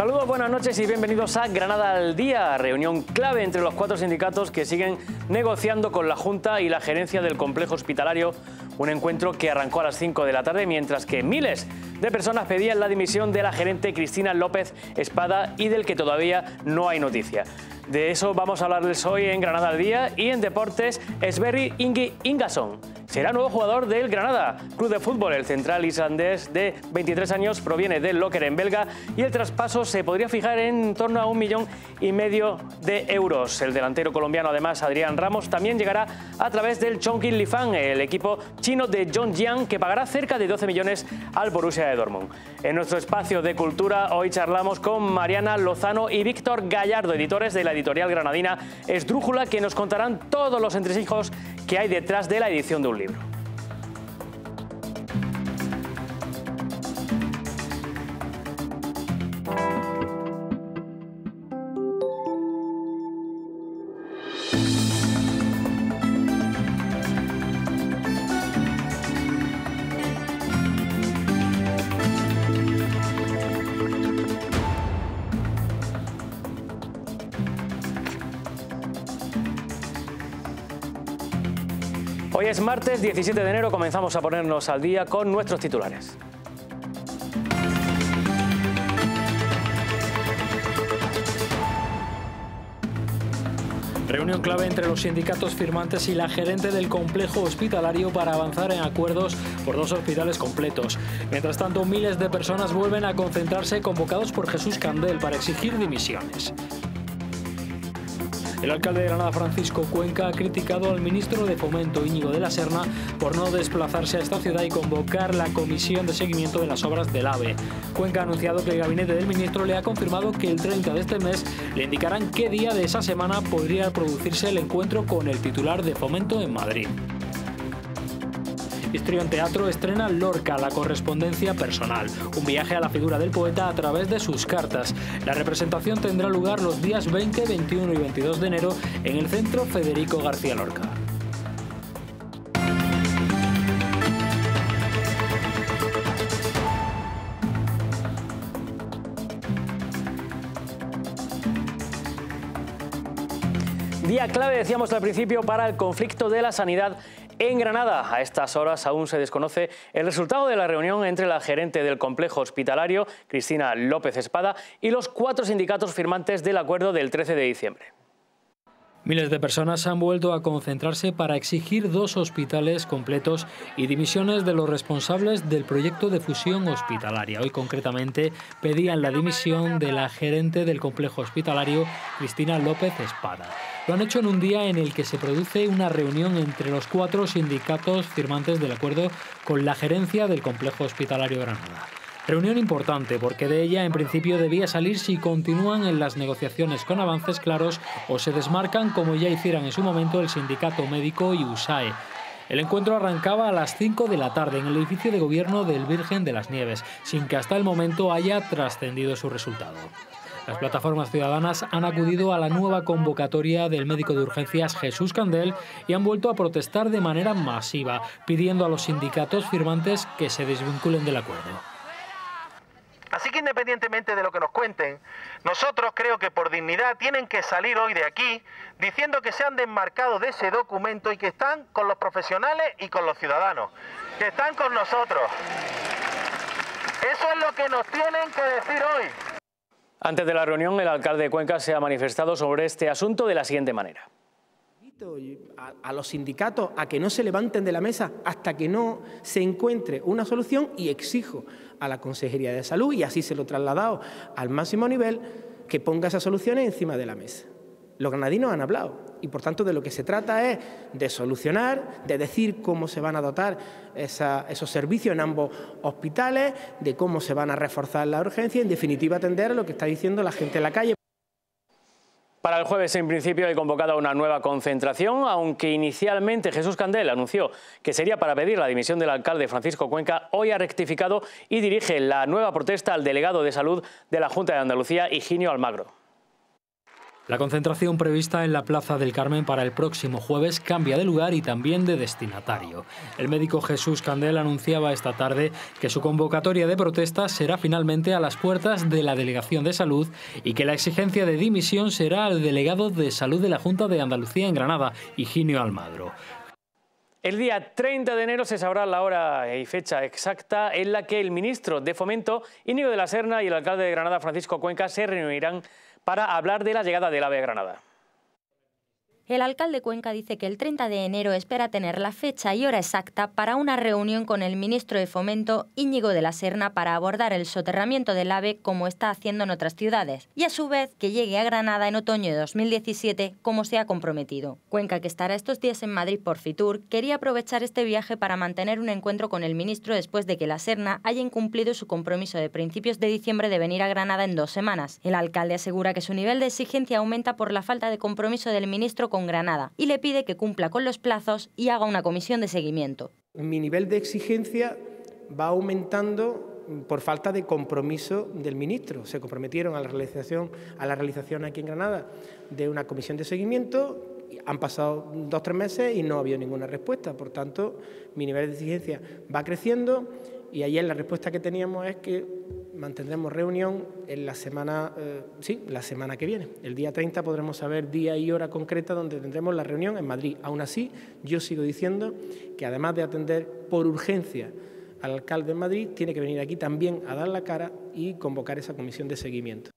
Saludos, buenas noches y bienvenidos a Granada al Día, reunión clave entre los cuatro sindicatos que siguen negociando con la Junta y la gerencia del complejo hospitalario, un encuentro que arrancó a las 5 de la tarde mientras que miles de personas pedían la dimisión de la gerente Cristina López Espada y del que todavía no hay noticia. De eso vamos a hablarles hoy en Granada al Día y en deportes, Sverry Ingi Ingason. Será nuevo jugador del Granada Club de Fútbol. El central islandés de 23 años proviene del Locker en Belga y el traspaso se podría fijar en torno a un millón y medio de euros. El delantero colombiano, además, Adrián Ramos, también llegará a través del Chongqing Lifan, el equipo chino de John Jiang... que pagará cerca de 12 millones al Borussia de Dortmund. En nuestro espacio de cultura hoy charlamos con Mariana Lozano y Víctor Gallardo, editores de la editorial granadina Drújula, que nos contarán todos los entresijos que hay detrás de la edición de un libro. Hoy es martes 17 de enero, comenzamos a ponernos al día con nuestros titulares. Reunión clave entre los sindicatos firmantes y la gerente del complejo hospitalario para avanzar en acuerdos por dos hospitales completos. Mientras tanto, miles de personas vuelven a concentrarse convocados por Jesús Candel para exigir dimisiones. El alcalde de Granada, Francisco Cuenca, ha criticado al ministro de Fomento, Íñigo de la Serna, por no desplazarse a esta ciudad y convocar la comisión de seguimiento de las obras del AVE. Cuenca ha anunciado que el gabinete del ministro le ha confirmado que el 30 de este mes le indicarán qué día de esa semana podría producirse el encuentro con el titular de Fomento en Madrid en Teatro estrena Lorca, la correspondencia personal, un viaje a la figura del poeta a través de sus cartas. La representación tendrá lugar los días 20, 21 y 22 de enero en el Centro Federico García Lorca. Día clave, decíamos al principio, para el conflicto de la sanidad en Granada, a estas horas, aún se desconoce el resultado de la reunión entre la gerente del complejo hospitalario, Cristina López Espada, y los cuatro sindicatos firmantes del acuerdo del 13 de diciembre. Miles de personas han vuelto a concentrarse para exigir dos hospitales completos y dimisiones de los responsables del proyecto de fusión hospitalaria. Hoy concretamente pedían la dimisión de la gerente del complejo hospitalario, Cristina López Espada. Lo han hecho en un día en el que se produce una reunión entre los cuatro sindicatos firmantes del acuerdo con la gerencia del complejo hospitalario Granada. Reunión importante porque de ella en principio debía salir si continúan en las negociaciones con avances claros o se desmarcan como ya hicieran en su momento el sindicato médico y USAE, el encuentro arrancaba a las 5 de la tarde en el edificio de gobierno del Virgen de las Nieves, sin que hasta el momento haya trascendido su resultado. Las plataformas ciudadanas han acudido a la nueva convocatoria del médico de urgencias Jesús Candel y han vuelto a protestar de manera masiva, pidiendo a los sindicatos firmantes que se desvinculen del acuerdo. Así que independientemente de lo que nos cuenten, nosotros creo que por dignidad tienen que salir hoy de aquí diciendo que se han desmarcado de ese documento y que están con los profesionales y con los ciudadanos, que están con nosotros. Eso es lo que nos tienen que decir hoy. Antes de la reunión, el alcalde de Cuenca se ha manifestado sobre este asunto de la siguiente manera. A, los sindicatos a que no se levanten de la mesa hasta que no se encuentre una solución y exijo a la Consejería de Salud, y así se lo he trasladado al máximo nivel, que ponga esas soluciones encima de la mesa. Los granadinos han hablado y por tanto de lo que se trata es de solucionar, de decir cómo se van a dotar esos servicios en ambos hospitales, de cómo se van a reforzar la urgencia en definitiva atender a lo que está diciendo la gente en la calle. Para el jueves, en principio, hay convocada una nueva concentración, aunque inicialmente Jesús Candel anunció que sería para pedir la dimisión del alcalde Francisco Cuenca, hoy ha rectificado y dirige la nueva protesta al delegado de salud de la Junta de Andalucía, Higinio Almagro. La concentración prevista en la Plaza del Carmen para el próximo jueves cambia de lugar y también de destinatario. El médico Jesús Candel anunciaba esta tarde que su convocatoria de protesta será finalmente a las puertas de la Delegación de Salud y que la exigencia de dimisión será al delegado de Salud de la Junta de Andalucía en Granada, Higinio Almagro. El día 30 de enero se sabrá la hora y fecha exacta en la que el ministro de Fomento, Íñigo de la Serna y el alcalde de Granada, Francisco Cuenca, se reunirán para hablar de la llegada del AVE a Granada. El alcalde Cuenca dice que el 30 de enero espera tener la fecha y hora exacta para una reunión con el ministro de Fomento, Íñigo de la Serna, para abordar el soterramiento del AVE como está haciendo en otras ciudades, y a su vez que llegue a Granada en otoño de 2017 como se ha comprometido. Cuenca, que estará estos días en Madrid por Fitur, quería aprovechar este viaje para mantener un encuentro con el ministro después de que la Serna haya incumplido su compromiso de principios de diciembre de venir a Granada en dos semanas. El alcalde asegura que su nivel de exigencia aumenta por la falta de compromiso del ministro Granada y le pide que cumpla con los plazos y haga una comisión de seguimiento. Mi nivel de exigencia va aumentando por falta de compromiso del ministro. Se comprometieron a la realización, a la realización aquí en Granada de una comisión de seguimiento. Han pasado dos o tres meses y no ha habido ninguna respuesta. Por tanto, mi nivel de exigencia va creciendo y ayer la respuesta que teníamos es que mantendremos reunión en la semana, eh, sí, la semana que viene. El día 30 podremos saber día y hora concreta donde tendremos la reunión en Madrid. Aún así, yo sigo diciendo que además de atender por urgencia al alcalde de Madrid, tiene que venir aquí también a dar la cara y convocar esa comisión de seguimiento.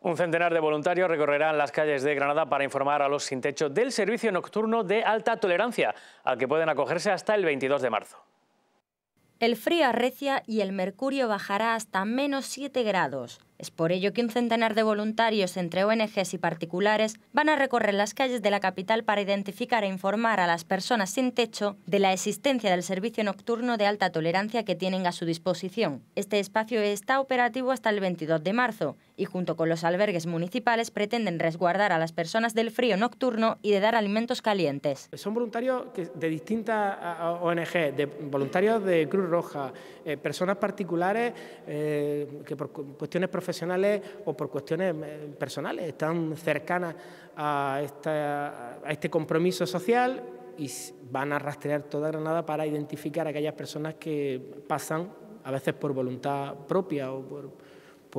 Un centenar de voluntarios recorrerán las calles de Granada para informar a los sin techo del servicio nocturno de alta tolerancia, al que pueden acogerse hasta el 22 de marzo. El frío arrecia y el mercurio bajará hasta menos 7 grados. Es por ello que un centenar de voluntarios entre ONGs y particulares van a recorrer las calles de la capital para identificar e informar a las personas sin techo de la existencia del servicio nocturno de alta tolerancia que tienen a su disposición. Este espacio está operativo hasta el 22 de marzo y junto con los albergues municipales pretenden resguardar a las personas del frío nocturno y de dar alimentos calientes. Son voluntarios de distintas ONG, de voluntarios de Cruz Roja, eh, personas particulares eh, que por cuestiones profesionales o por cuestiones eh, personales están cercanas a, a este compromiso social y van a rastrear toda Granada para identificar a aquellas personas que pasan a veces por voluntad propia o por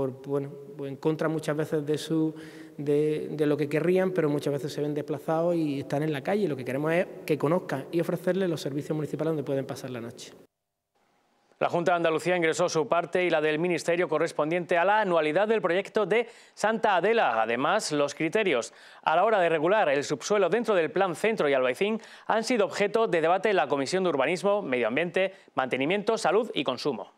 en contra muchas veces de, lo que querrían, pero muchas veces se ven desplazados y están en la calle. Lo que queremos es que conozcan y ofrecerles los servicios municipales donde pueden pasar la noche. La Junta de Andalucía ingresó su parte y la del Ministerio correspondiente a la anualidad del proyecto de Santa Adela. Además, los criterios a la hora de regular el subsuelo dentro del Plan Centro y Albaicín han sido objeto de debate en la Comisión de Urbanismo, Medio Ambiente, Mantenimiento, Salud y Consumo.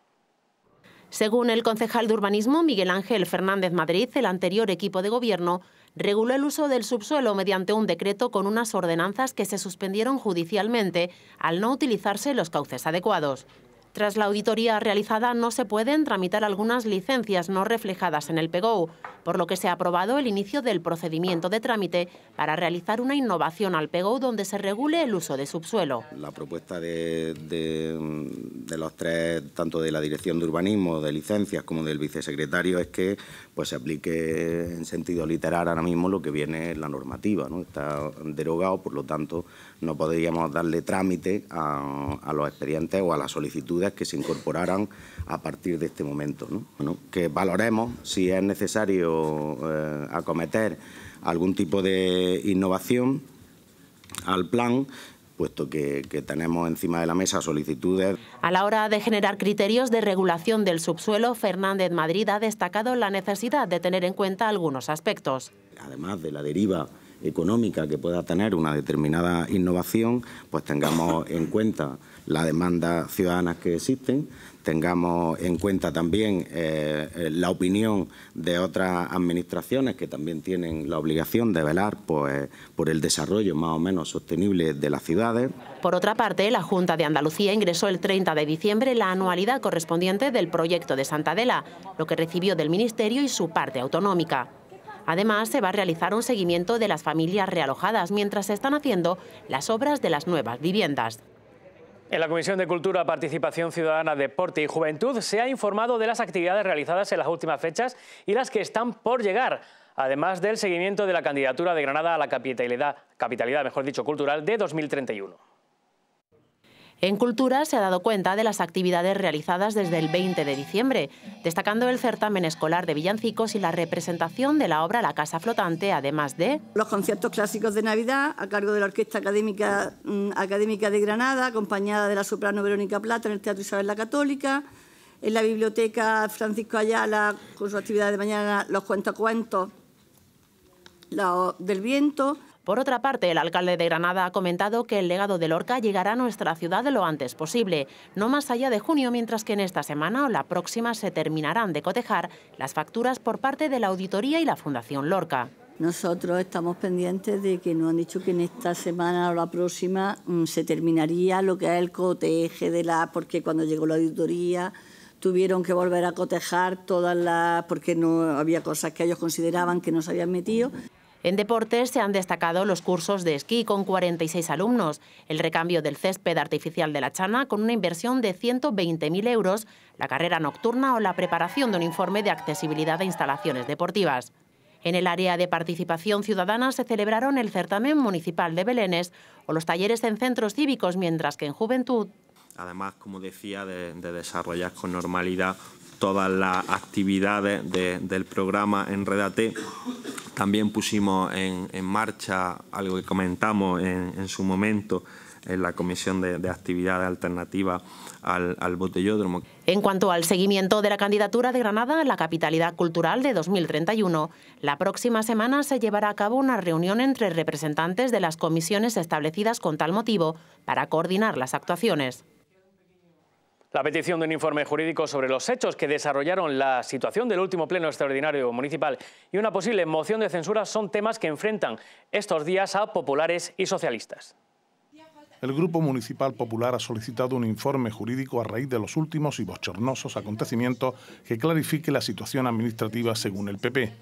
Según el concejal de urbanismo Miguel Ángel Fernández Madrid, el anterior equipo de gobierno reguló el uso del subsuelo mediante un decreto con unas ordenanzas que se suspendieron judicialmente al no utilizarse los cauces adecuados. Tras la auditoría realizada, no se pueden tramitar algunas licencias no reflejadas en el PGOU por lo que se ha aprobado el inicio del procedimiento de trámite para realizar una innovación al PEGO donde se regule el uso de subsuelo. La propuesta de, los tres, tanto de la Dirección de Urbanismo, de licencias como del vicesecretario, es que pues, se aplique en sentido literal ahora mismo lo que viene en la normativa. Está derogado, por lo tanto, no podríamos darle trámite a, los expedientes o a las solicitudes que se incorporaran a partir de este momento. Bueno, que valoremos si es necesario eh, acometer algún tipo de innovación al plan puesto que, que, tenemos encima de la mesa solicitudes. A la hora de generar criterios de regulación del subsuelo, Fernández Madrid ha destacado la necesidad de tener en cuenta algunos aspectos. Además de la deriva económica que pueda tener una determinada innovación, pues tengamos en cuenta la demanda ciudadana que existen, tengamos en cuenta también eh, la opinión de otras administraciones que también tienen la obligación de velar pues, por el desarrollo más o menos sostenible de las ciudades. Por otra parte, la Junta de Andalucía ingresó el 30 de diciembre la anualidad correspondiente del proyecto de Santa Adela, lo que recibió del Ministerio y su parte autonómica. Además, se va a realizar un seguimiento de las familias realojadas mientras se están haciendo las obras de las nuevas viviendas. En la Comisión de Cultura, Participación Ciudadana, Deporte y Juventud se ha informado de las actividades realizadas en las últimas fechas y las que están por llegar, además del seguimiento de la candidatura de Granada a la capitalidad, capitalidad mejor dicho, cultural de 2031. En Cultura se ha dado cuenta de las actividades realizadas desde el 20 de diciembre, destacando el certamen escolar de villancicos y la representación de la obra La Casa Flotante, además de... Los conciertos clásicos de Navidad a cargo de la Orquesta Académica, mm, Académica de Granada, acompañada de la soprano Verónica Plata en el Teatro Isabel la Católica, en la Biblioteca Francisco Ayala, con su actividad de mañana, los cuentos la, del viento, por otra parte, el alcalde de Granada ha comentado que el legado de Lorca llegará a nuestra ciudad lo antes posible, no más allá de junio, mientras que en esta semana o la próxima se terminarán de cotejar las facturas por parte de la auditoría y la Fundación Lorca. Nosotros estamos pendientes de que nos han dicho que en esta semana o la próxima mm, se terminaría lo que es el coteje de la, porque cuando llegó la auditoría tuvieron que volver a cotejar todas las, porque no había cosas que ellos consideraban que no se habían metido. En deportes se han destacado los cursos de esquí con 46 alumnos, el recambio del césped artificial de la Chana con una inversión de 120.000 euros, la carrera nocturna o la preparación de un informe de accesibilidad a instalaciones deportivas. En el área de participación ciudadana se celebraron el certamen municipal de Belénes o los talleres en centros cívicos, mientras que en juventud además, como decía, de, de, desarrollar con normalidad todas las actividades del programa Enredate. También pusimos en, marcha algo que comentamos en, su momento en la Comisión de, de Actividades Alternativas al, al botellódromo. En cuanto al seguimiento de la candidatura de Granada a la capitalidad cultural de 2031, la próxima semana se llevará a cabo una reunión entre representantes de las comisiones establecidas con tal motivo para coordinar las actuaciones. La petición de un informe jurídico sobre los hechos que desarrollaron la situación del último pleno extraordinario municipal y una posible moción de censura son temas que enfrentan estos días a populares y socialistas. El Grupo Municipal Popular ha solicitado un informe jurídico a raíz de los últimos y bochornosos acontecimientos que clarifique la situación administrativa según el PP.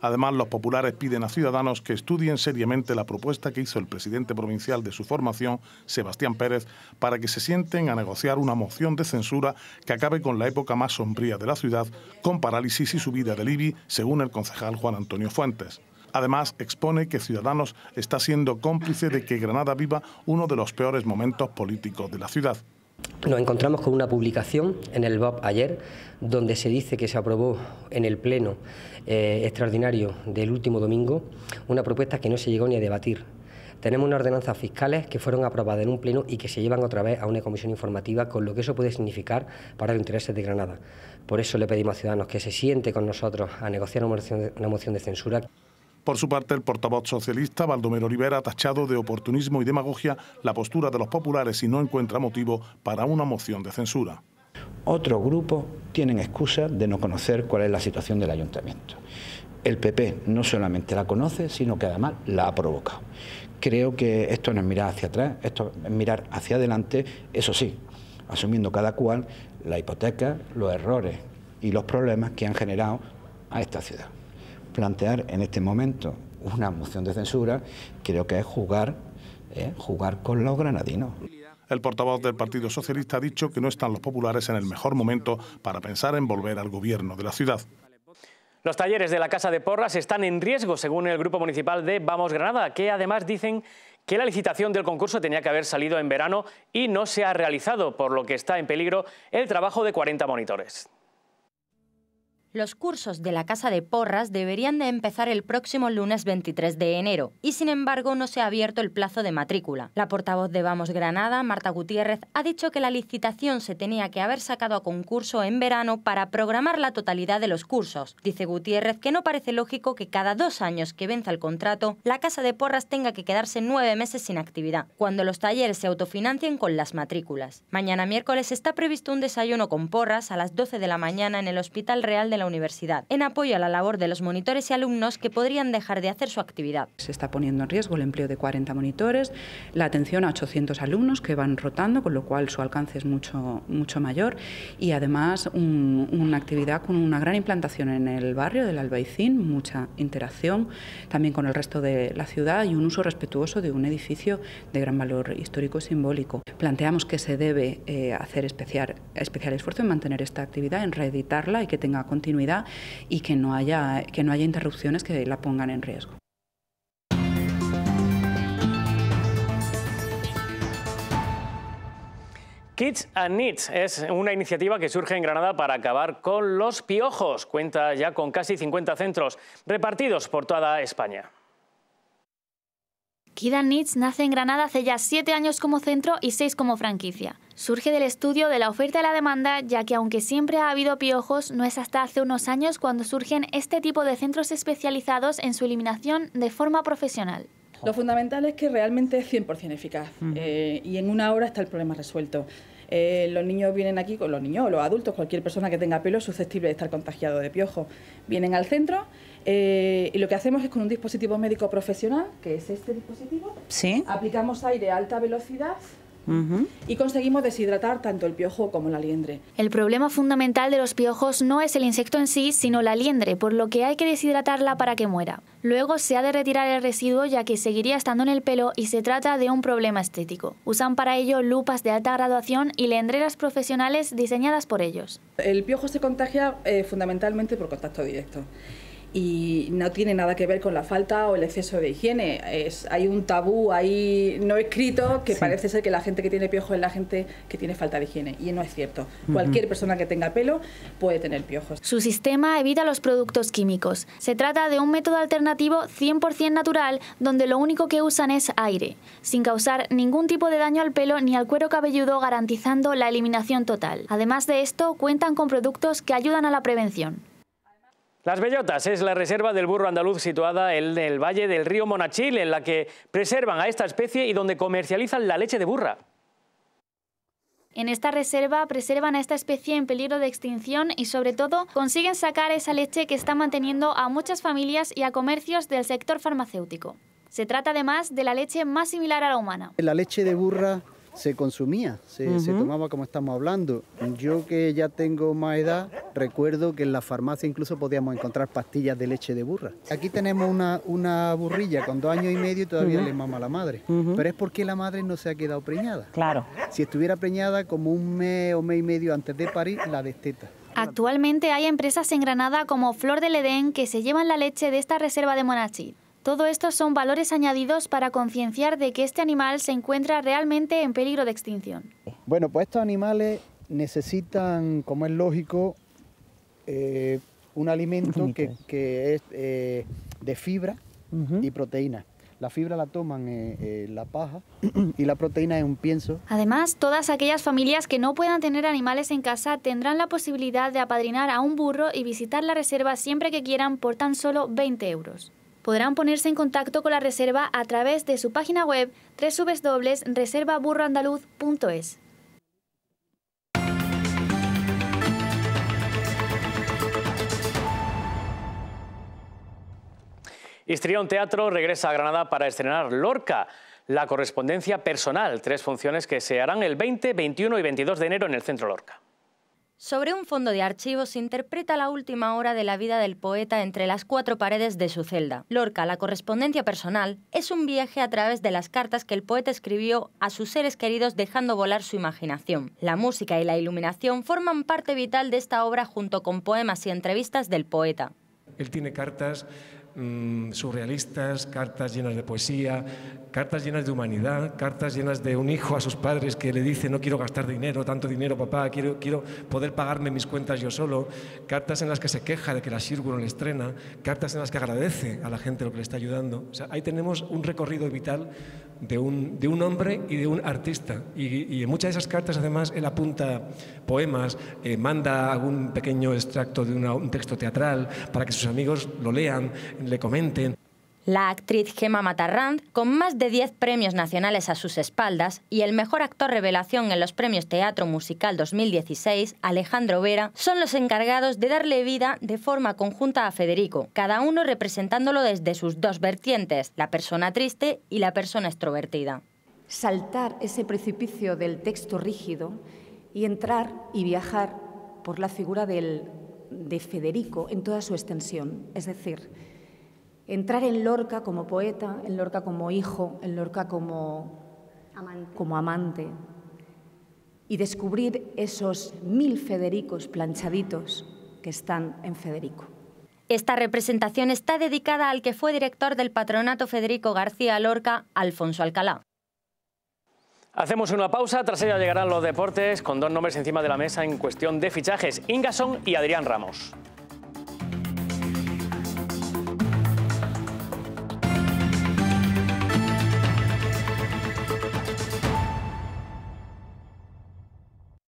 Además, los populares piden a Ciudadanos que estudien seriamente la propuesta que hizo el presidente provincial de su formación, Sebastián Pérez, para que se sienten a negociar una moción de censura que acabe con la época más sombría de la ciudad, con parálisis y subida del IBI, según el concejal Juan Antonio Fuentes. Además, expone que Ciudadanos está siendo cómplice de que Granada viva uno de los peores momentos políticos de la ciudad nos encontramos con una publicación en el BOP ayer donde se dice que se aprobó en el Pleno eh, Extraordinario del último domingo una propuesta que no se llegó ni a debatir. Tenemos unas ordenanzas fiscales que fueron aprobadas en un pleno y que se llevan otra vez a una comisión informativa, con lo que eso puede significar para los intereses de Granada. Por eso le pedimos a Ciudadanos que se siente con nosotros a negociar una moción de censura. Por su parte, el portavoz socialista Valdomero Rivera ha tachado de oportunismo y demagogia la postura de los populares y no encuentra motivo para una moción de censura. Otros grupos tienen excusa de no conocer cuál es la situación del ayuntamiento. El PP no solamente la conoce, sino que además la ha provocado. Creo que esto no es mirar hacia atrás, esto es mirar hacia adelante, eso sí, asumiendo cada cual la hipoteca, los errores y los problemas que han generado a esta ciudad plantear en este momento una moción de censura, creo que es jugar, eh, jugar con los granadinos. El portavoz del Partido Socialista ha dicho que no están los populares en el mejor momento para pensar en volver al gobierno de la ciudad. Los talleres de la Casa de Porras están en riesgo, según el Grupo Municipal de Vamos Granada, que además dicen que la licitación del concurso tenía que haber salido en verano y no se ha realizado, por lo que está en peligro el trabajo de 40 monitores. Los cursos de la Casa de Porras deberían de empezar el próximo lunes 23 de enero y sin embargo no se ha abierto el plazo de matrícula. La portavoz de Vamos Granada, Marta Gutiérrez, ha dicho que la licitación se tenía que haber sacado a concurso en verano para programar la totalidad de los cursos. Dice Gutiérrez que no parece lógico que cada dos años que venza el contrato, la Casa de Porras tenga que quedarse nueve meses sin actividad, cuando los talleres se autofinancien con las matrículas. Mañana miércoles está previsto un desayuno con porras a las 12 de la mañana en el Hospital Real de la universidad, en apoyo a la labor de los monitores y alumnos que podrían dejar de hacer su actividad. Se está poniendo en riesgo el empleo de 40 monitores, la atención a 800 alumnos que van rotando, con lo cual su alcance es mucho, mucho mayor y además una actividad con una gran implantación en el barrio del Albaicín, mucha interacción también con el resto de la ciudad y un uso respetuoso de un edificio de gran valor histórico y simbólico. Planteamos que se debe eh, hacer especial, especial esfuerzo en mantener esta actividad, en reeditarla y que tenga continuidad y que no haya, que no haya interrupciones que la pongan en riesgo. Kids and Needs es una iniciativa que surge en Granada para acabar con los piojos. Cuenta ya con casi 50 centros repartidos por toda España. Kidan Needs nace en Granada hace ya siete años como centro y seis como franquicia. Surge del estudio de la oferta y la demanda, ya que aunque siempre ha habido piojos, no es hasta hace unos años cuando surgen este tipo de centros especializados en su eliminación de forma profesional. Lo fundamental es que realmente es 100% eficaz eh, y en una hora está el problema resuelto. Eh, los niños vienen aquí, con los niños o los adultos, cualquier persona que tenga pelo susceptible de estar contagiado de piojo. Vienen al centro, eh, y lo que hacemos es con un dispositivo médico profesional, que es este dispositivo, aplicamos aire a alta velocidad y conseguimos deshidratar tanto el piojo como la liendre. El problema fundamental de los piojos no es el insecto en sí, sino la liendre, por lo que hay que deshidratarla para que muera. Luego se ha de retirar el residuo ya que seguiría estando en el pelo y se trata de un problema estético. Usan para ello lupas de alta graduación y lendreras profesionales diseñadas por ellos. El piojo se contagia eh, fundamentalmente por contacto directo y no tiene nada que ver con la falta o el exceso de higiene. hay un tabú ahí no escrito que parece ser que la gente que tiene piojo es la gente que tiene falta de higiene y no es cierto. Cualquier persona que tenga pelo puede tener piojos. Su sistema evita los productos químicos. Se trata de un método alternativo 100% natural donde lo único que usan es aire, sin causar ningún tipo de daño al pelo ni al cuero cabelludo garantizando la eliminación total. Además de esto, cuentan con productos que ayudan a la prevención. Las Bellotas es la reserva del burro andaluz situada en el valle del río Monachil, en la que preservan a esta especie y donde comercializan la leche de burra. En esta reserva preservan a esta especie en peligro de extinción y sobre todo consiguen sacar esa leche que está manteniendo a muchas familias y a comercios del sector farmacéutico. Se trata además de la leche más similar a la humana. La leche de burra se consumía, se, tomaba como estamos hablando. Yo que ya tengo más edad, recuerdo que en la farmacia incluso podíamos encontrar pastillas de leche de burra. Aquí tenemos una, una burrilla con dos años y medio todavía le mama a la madre. Pero es porque la madre no se ha quedado preñada. Claro. Si estuviera preñada como un mes o mes y medio antes de parir, la desteta. Actualmente hay empresas en Granada como Flor del Edén que se llevan la leche de esta reserva de Monachil. Todo esto son valores añadidos para concienciar de que este animal se encuentra realmente en peligro de extinción. Bueno, pues estos animales necesitan, como es lógico, eh, un alimento que, es eh, de fibra y proteína. La fibra la toman en eh, la paja y la proteína es un pienso. Además, todas aquellas familias que no puedan tener animales en casa tendrán la posibilidad de apadrinar a un burro y visitar la reserva siempre que quieran por tan solo 20 euros podrán ponerse en contacto con la reserva a través de su página web www.reservaburroandaluz.es. Histrión Teatro regresa a Granada para estrenar Lorca, la correspondencia personal, tres funciones que se harán el 20, 21 y 22 de enero en el Centro Lorca. Sobre un fondo de archivos se interpreta la última hora de la vida del poeta entre las cuatro paredes de su celda. Lorca, la correspondencia personal, es un viaje a través de las cartas que el poeta escribió a sus seres queridos dejando volar su imaginación. La música y la iluminación forman parte vital de esta obra junto con poemas y entrevistas del poeta. Él tiene cartas Mm, surrealistas, cartas llenas de poesía, cartas llenas de humanidad, cartas llenas de un hijo a sus padres que le dice no quiero gastar dinero, tanto dinero papá, quiero, quiero poder pagarme mis cuentas yo solo, cartas en las que se queja de que la Shirgu no le estrena, cartas en las que agradece a la gente lo que le está ayudando. ahí tenemos un recorrido vital de un, de un, hombre y de un artista. Y, en muchas de esas cartas, además, él apunta poemas, eh, manda algún pequeño extracto de un texto teatral para que sus amigos lo lean, le comenten. La actriz Gemma Matarrand, con más de 10 premios nacionales a sus espaldas y el mejor actor revelación en los premios Teatro Musical 2016, Alejandro Vera, son los encargados de darle vida de forma conjunta a Federico, cada uno representándolo desde sus dos vertientes, la persona triste y la persona extrovertida. Saltar ese precipicio del texto rígido y entrar y viajar por la figura de Federico en toda su extensión, es decir, entrar en Lorca como poeta, en Lorca como hijo, en Lorca como amante. como amante, y descubrir esos mil Federicos planchaditos que están en Federico. Esta representación está dedicada al que fue director del patronato Federico García Lorca, Alfonso Alcalá. Hacemos una pausa, tras ella llegarán los deportes con dos nombres encima de la mesa en cuestión de fichajes, Ingason y Adrián Ramos.